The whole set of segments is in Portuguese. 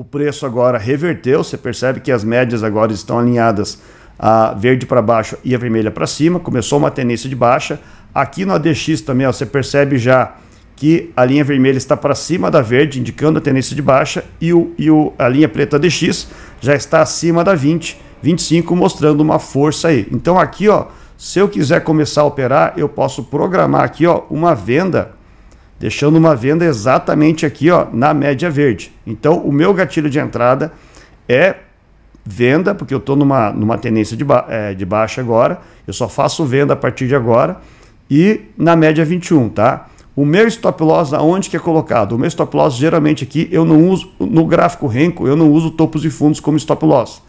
O preço agora reverteu, você percebe que as médias agora estão alinhadas a verde para baixo e a vermelha para cima, começou uma tendência de baixa. Aqui no ADX também ó, você percebe já que a linha vermelha está para cima da verde, indicando a tendência de baixa, e, o, e o, a linha preta ADX já está acima da 20, 25, mostrando uma força aí. Então aqui, ó, se eu quiser começar a operar, eu posso programar aqui ó, uma venda deixando uma venda exatamente aqui ó, na média verde. Então, o meu gatilho de entrada é venda, porque eu estou numa, numa tendência de, ba é, de baixa agora, eu só faço venda a partir de agora, e na média 21, tá? O meu stop loss, aonde que é colocado? O meu stop loss, geralmente aqui, eu não uso, no gráfico Renko, eu não uso topos e fundos como stop loss.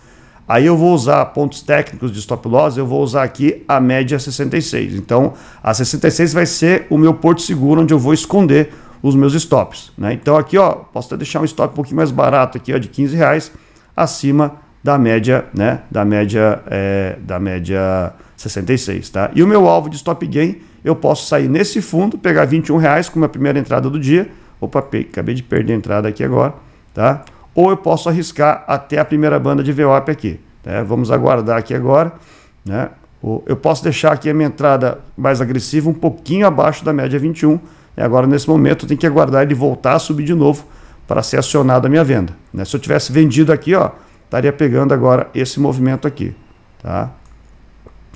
Aí eu vou usar pontos técnicos de stop loss, eu vou usar aqui a média 66. Então, a 66 vai ser o meu porto seguro onde eu vou esconder os meus stops. Né? Então aqui ó, posso até deixar um stop um pouquinho mais barato aqui ó, de 15 reais acima da média, né? Da média, é, da média 66, tá? E o meu alvo de stop gain eu posso sair nesse fundo, pegar 21 reais como a primeira entrada do dia. Opa, acabei de perder a entrada aqui agora, tá? ou eu posso arriscar até a primeira banda de VWAP aqui. Né? Vamos aguardar aqui agora. Né? Eu posso deixar aqui a minha entrada mais agressiva um pouquinho abaixo da média 21. Né? Agora, nesse momento, eu tenho que aguardar ele voltar a subir de novo para ser acionada a minha venda. Né? Se eu tivesse vendido aqui, ó, estaria pegando agora esse movimento aqui. Tá?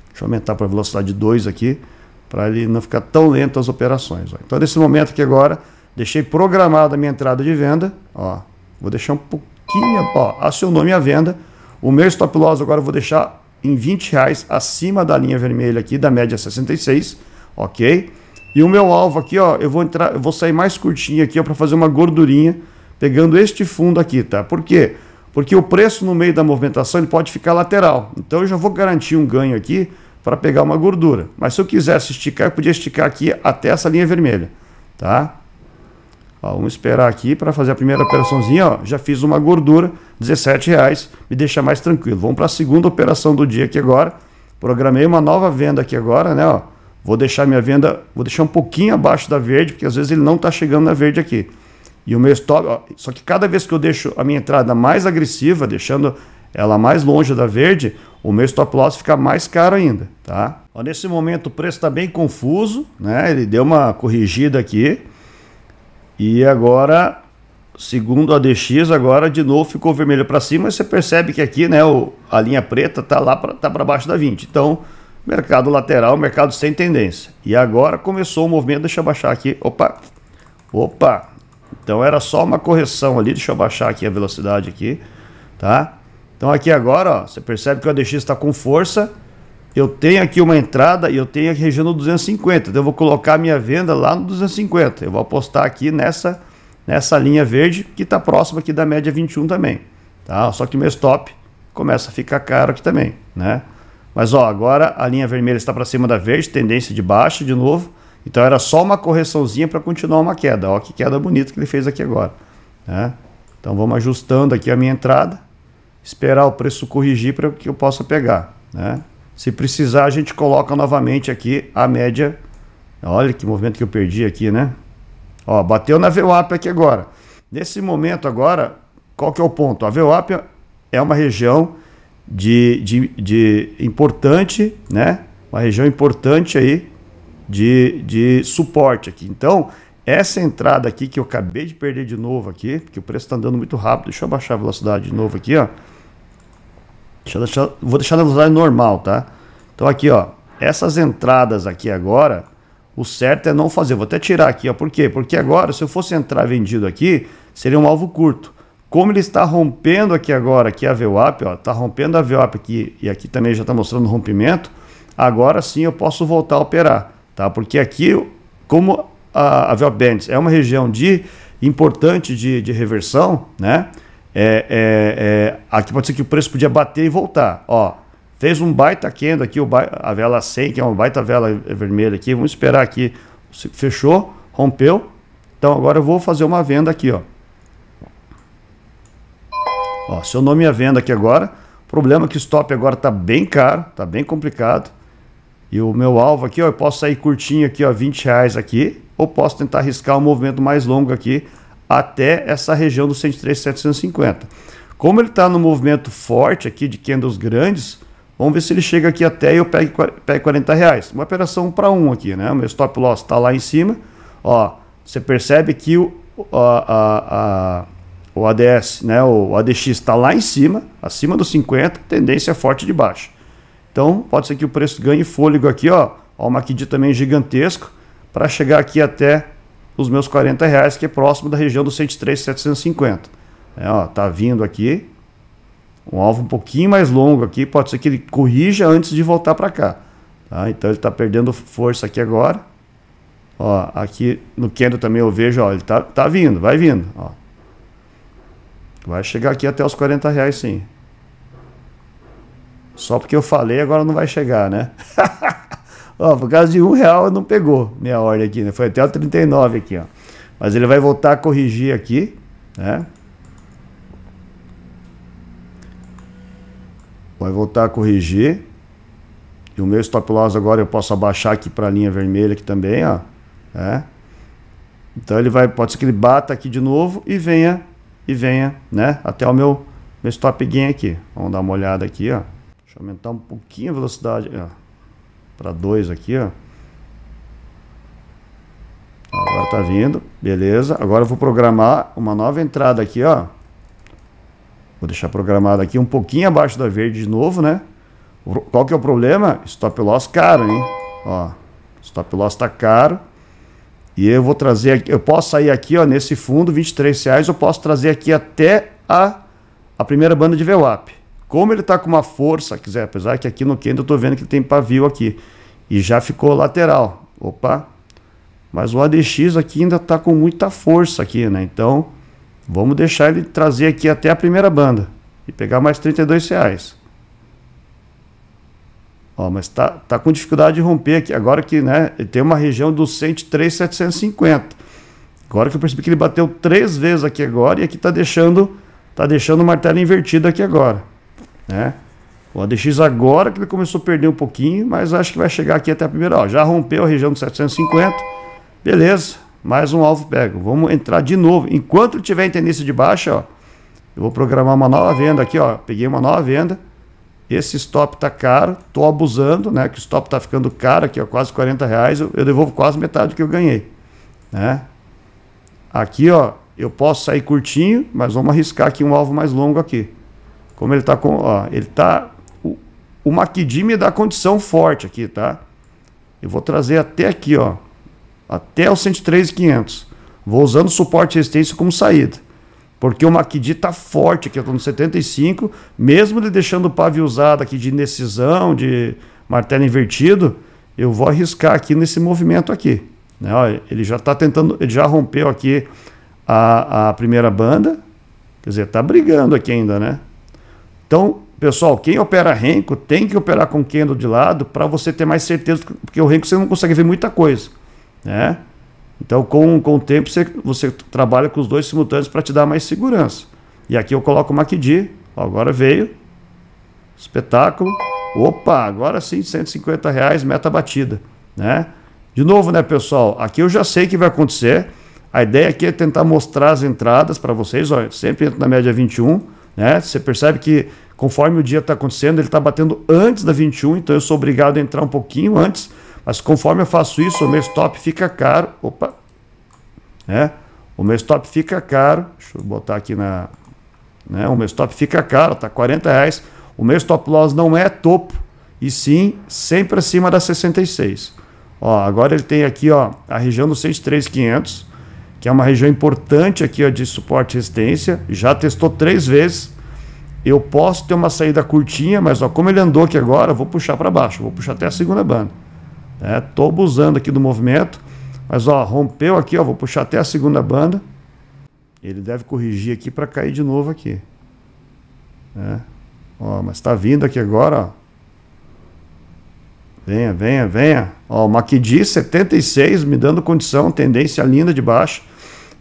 Deixa eu aumentar para a velocidade 2 aqui, para ele não ficar tão lento as operações. Ó. Então, nesse momento aqui agora, deixei programada a minha entrada de venda. Ó, Vou deixar um pouquinho, ó, acionou minha venda. O meu stop loss agora eu vou deixar em 20 reais acima da linha vermelha aqui, da média 66, ok? E o meu alvo aqui, ó, eu vou entrar, eu vou sair mais curtinho aqui, ó, para fazer uma gordurinha, pegando este fundo aqui, tá? Por quê? Porque o preço no meio da movimentação ele pode ficar lateral. Então eu já vou garantir um ganho aqui para pegar uma gordura. Mas se eu quisesse esticar, eu podia esticar aqui até essa linha vermelha, tá? Ó, vamos esperar aqui para fazer a primeira operaçãozinha. Ó, já fiz uma gordura, 17 reais, me deixa mais tranquilo. Vamos para a segunda operação do dia aqui agora. Programei uma nova venda aqui agora, né? Ó, vou deixar minha venda, vou deixar um pouquinho abaixo da verde, porque às vezes ele não está chegando na verde aqui. E o meu stop, ó, só que cada vez que eu deixo a minha entrada mais agressiva, deixando ela mais longe da verde, o meu stop loss fica mais caro ainda, tá? Ó, nesse momento o preço está bem confuso, né? Ele deu uma corrigida aqui. E agora, segundo a DX, agora de novo ficou vermelho para cima, você percebe que aqui, né, o, a linha preta tá lá para tá baixo da 20. Então, mercado lateral, mercado sem tendência. E agora começou o movimento, deixa eu baixar aqui. Opa. Opa. Então era só uma correção ali, deixa eu baixar aqui a velocidade aqui, tá? Então aqui agora, ó, você percebe que o ADX está com força eu tenho aqui uma entrada e eu tenho a região do 250, então eu vou colocar minha venda lá no 250. Eu vou apostar aqui nessa nessa linha verde que está próxima aqui da média 21 também, tá? Só que meu stop começa a ficar caro aqui também, né? Mas ó, agora a linha vermelha está para cima da verde, tendência de baixa de novo. Então era só uma correçãozinha para continuar uma queda. Ó, que queda bonita que ele fez aqui agora, né? Então vamos ajustando aqui a minha entrada, esperar o preço corrigir para que eu possa pegar, né? Se precisar, a gente coloca novamente aqui a média. Olha que movimento que eu perdi aqui, né? Ó, bateu na VWAP aqui agora. Nesse momento agora, qual que é o ponto? A VWAP é uma região de, de, de importante, né? Uma região importante aí de, de suporte aqui. Então, essa entrada aqui que eu acabei de perder de novo aqui, porque o preço está andando muito rápido. Deixa eu abaixar a velocidade de novo aqui, ó. Deixa vou deixar na velocidade normal, tá? Então aqui, ó, essas entradas aqui agora, o certo é não fazer. Vou até tirar aqui, ó, por quê? Porque agora, se eu fosse entrar vendido aqui, seria um alvo curto. Como ele está rompendo aqui agora, aqui a VWAP, ó, está rompendo a VWAP aqui, e aqui também já está mostrando rompimento, agora sim eu posso voltar a operar, tá? Porque aqui, como a, a VWAP Bands é uma região de importante de, de reversão, né? É, é, é, aqui pode ser que o preço podia bater e voltar. Ó, fez um baita quendo aqui, o a vela 100, que é uma baita vela vermelha aqui. Vamos esperar aqui. Fechou, rompeu. Então agora eu vou fazer uma venda aqui, ó. Ó, seu nome é venda aqui agora. O problema é que o stop agora está bem caro, está bem complicado. E o meu alvo aqui, ó, eu posso sair curtinho aqui, ó, 20 reais aqui, ou posso tentar arriscar um movimento mais longo aqui, até essa região dos 103,750. Como ele está no movimento forte aqui de candles grandes, vamos ver se ele chega aqui até e eu pego, pego 40 reais. Uma operação para um aqui, né? O meu stop loss está lá em cima. Ó, você percebe que o, a, a, a o ADS, né? O ADX está lá em cima, acima dos 50, tendência forte de baixo. Então pode ser que o preço ganhe fôlego aqui, ó. Ó, uma também gigantesco para chegar aqui até os meus 40 reais, que é próximo da região dos 103, 750. É, ó, tá vindo aqui, um alvo um pouquinho mais longo aqui, pode ser que ele corrija antes de voltar para cá. Tá? Então ele está perdendo força aqui agora. Ó, aqui no candle também eu vejo, ó, ele tá, tá vindo, vai vindo. Ó. Vai chegar aqui até os 40 reais sim. Só porque eu falei, agora não vai chegar, né? Ó, por causa de um real não pegou minha ordem aqui, né? Foi até o 39 aqui, ó. Mas ele vai voltar a corrigir aqui, né? Vai voltar a corrigir. E o meu stop loss agora eu posso abaixar aqui para a linha vermelha aqui também, ó. É. Então ele vai, pode ser que ele bata aqui de novo e venha, e venha, né? Até o meu, meu stop gain aqui. Vamos dar uma olhada aqui, ó. Deixa eu aumentar um pouquinho a velocidade, ó para 2 aqui, ó. Agora tá vindo, beleza. Agora eu vou programar uma nova entrada aqui, ó. Vou deixar programada aqui um pouquinho abaixo da verde de novo, né? Qual que é o problema? Stop loss caro, hein? Ó, stop loss tá caro. E eu vou trazer aqui, eu posso sair aqui, ó, nesse fundo, 23 reais, eu posso trazer aqui até a, a primeira banda de VWAP. Como ele está com uma força, quiser, apesar que aqui no Kendo eu estou vendo que ele tem pavio aqui. E já ficou lateral. Opa! Mas o ADX aqui ainda está com muita força aqui, né? Então, vamos deixar ele trazer aqui até a primeira banda. E pegar mais 32 reais. Ó, mas tá, tá com dificuldade de romper aqui. Agora que, né, tem uma região dos 103,750. Agora que eu percebi que ele bateu três vezes aqui agora e aqui tá deixando, tá deixando o martelo invertido aqui agora. Né? O ADX agora que ele começou a perder um pouquinho, mas acho que vai chegar aqui até a primeira. Ó, já rompeu a região de 750. Beleza, mais um alvo pego. Vamos entrar de novo. Enquanto tiver em tendência de baixa, ó, eu vou programar uma nova venda aqui. Ó, peguei uma nova venda. Esse stop tá caro, tô abusando, né? Que o stop tá ficando caro aqui, ó, quase 40 reais. Eu, eu devolvo quase metade do que eu ganhei, né? Aqui, ó, eu posso sair curtinho, mas vamos arriscar aqui um alvo mais longo aqui. Como ele está com. Ó, ele tá. O, o Maquidi me dá condição forte aqui, tá? Eu vou trazer até aqui, ó. Até o 103,500. Vou usando suporte e resistência como saída. Porque o Maquidi tá forte aqui, eu tô no 75, mesmo ele deixando o pavio usado aqui de indecisão, de martelo invertido, eu vou arriscar aqui nesse movimento aqui. Né? Ó, ele já tá tentando, ele já rompeu aqui a, a primeira banda, quer dizer, tá brigando aqui ainda, né? Então, pessoal, quem opera renko tem que operar com Kendo de lado para você ter mais certeza, porque o renko você não consegue ver muita coisa, né? Então, com, com o tempo, você, você trabalha com os dois simultâneos para te dar mais segurança. E aqui eu coloco o MACD, agora veio, espetáculo, opa, agora sim, 150 reais, meta batida, né? De novo, né, pessoal, aqui eu já sei o que vai acontecer, a ideia aqui é tentar mostrar as entradas para vocês, olha, sempre entro na média 21, né? Você percebe que conforme o dia está acontecendo, ele está batendo antes da 21, então eu sou obrigado a entrar um pouquinho antes, mas conforme eu faço isso, o meu stop fica caro. Opa! Né? O meu stop fica caro. Deixa eu botar aqui na. Né? O meu stop fica caro, Está 40 reais. O meu stop loss não é topo, e sim sempre acima da 66. Ó, agora ele tem aqui ó, a região dos 103,500 que é uma região importante aqui ó, de suporte e resistência, já testou três vezes. Eu posso ter uma saída curtinha, mas ó, como ele andou aqui agora, vou puxar para baixo, vou puxar até a segunda banda. Estou é, né? abusando aqui do movimento, mas ó, rompeu aqui, ó, vou puxar até a segunda banda. Ele deve corrigir aqui para cair de novo aqui. É. Ó, mas está vindo aqui agora, ó. Venha, venha, venha. Ó, o MACD 76 me dando condição, tendência linda de baixo.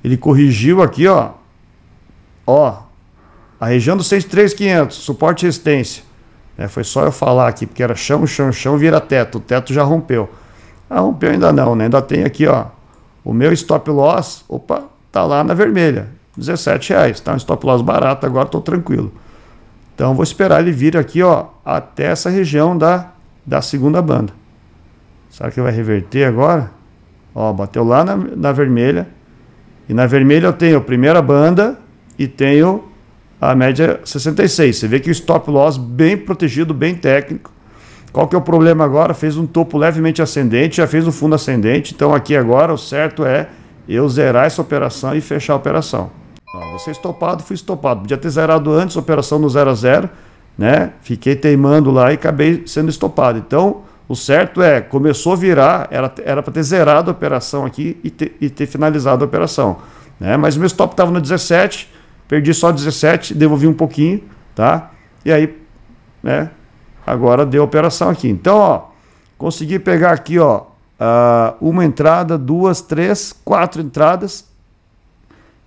Ele corrigiu aqui, ó. Ó, a região dos 103,500, suporte e resistência. É, foi só eu falar aqui, porque era chão, chão, chão, vira teto. O teto já rompeu. Ah, rompeu ainda não, né? Ainda tem aqui, ó. O meu stop loss, opa, tá lá na vermelha. 17 reais. Tá um stop loss barato, agora tô tranquilo. Então vou esperar ele vir aqui, ó, até essa região da da segunda banda. Será que vai reverter agora? Ó, bateu lá na, na vermelha. E na vermelha eu tenho a primeira banda e tenho a média 66. Você vê que o stop loss bem protegido, bem técnico. Qual que é o problema agora? Fez um topo levemente ascendente, já fez um fundo ascendente. Então aqui agora o certo é eu zerar essa operação e fechar a operação. Ó, você estopado, fui estopado. Podia ter zerado antes, operação no 0 a 0 né? Fiquei teimando lá e acabei sendo estopado. Então, o certo é, começou a virar, era para ter zerado a operação aqui e ter, e ter finalizado a operação. Né? Mas o meu stop estava no 17, perdi só 17, devolvi um pouquinho, tá? E aí, né? Agora deu a operação aqui. Então, ó, consegui pegar aqui, ó, uma entrada, duas, três, quatro entradas.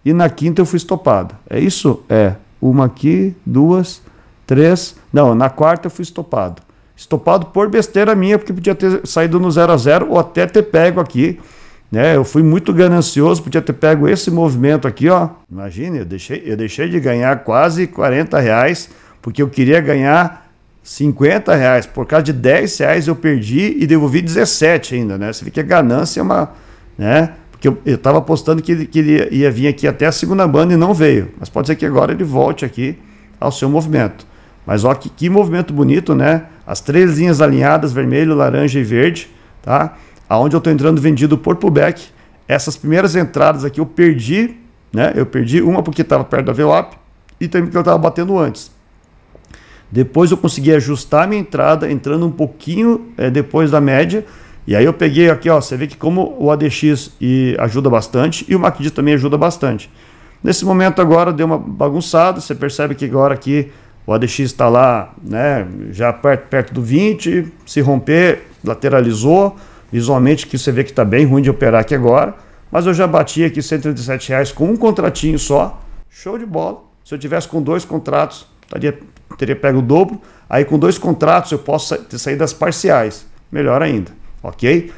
E na quinta eu fui estopado. É isso? É. Uma aqui, duas, três. Não, na quarta eu fui estopado. Estopado por besteira minha, porque podia ter saído no 0 a 0 ou até ter pego aqui. Né? Eu fui muito ganancioso, podia ter pego esse movimento aqui, ó. Imagine, eu deixei, eu deixei de ganhar quase 40 reais, porque eu queria ganhar 50 reais. Por causa de 10 reais eu perdi e devolvi 17 ainda, né? Você vê que a ganância é uma. Né? Porque eu estava apostando que ele, que ele ia vir aqui até a segunda banda e não veio. Mas pode ser que agora ele volte aqui ao seu movimento. Mas ó, que, que movimento bonito, né? As três linhas alinhadas, vermelho, laranja e verde, tá? Aonde eu estou entrando vendido por pullback. Essas primeiras entradas aqui eu perdi, né? Eu perdi uma porque estava perto da VWAP e também porque eu estava batendo antes. Depois eu consegui ajustar minha entrada, entrando um pouquinho é, depois da média. E aí eu peguei aqui, ó, você vê que como o ADX e ajuda bastante e o MACD também ajuda bastante. Nesse momento agora deu uma bagunçada, você percebe que agora aqui o ADX está lá, né, já perto, perto do 20, se romper, lateralizou, visualmente que você vê que está bem ruim de operar aqui agora, mas eu já bati aqui 137 reais com um contratinho só, show de bola. Se eu tivesse com dois contratos, teria pego o dobro, aí com dois contratos eu posso sair das parciais, melhor ainda, ok?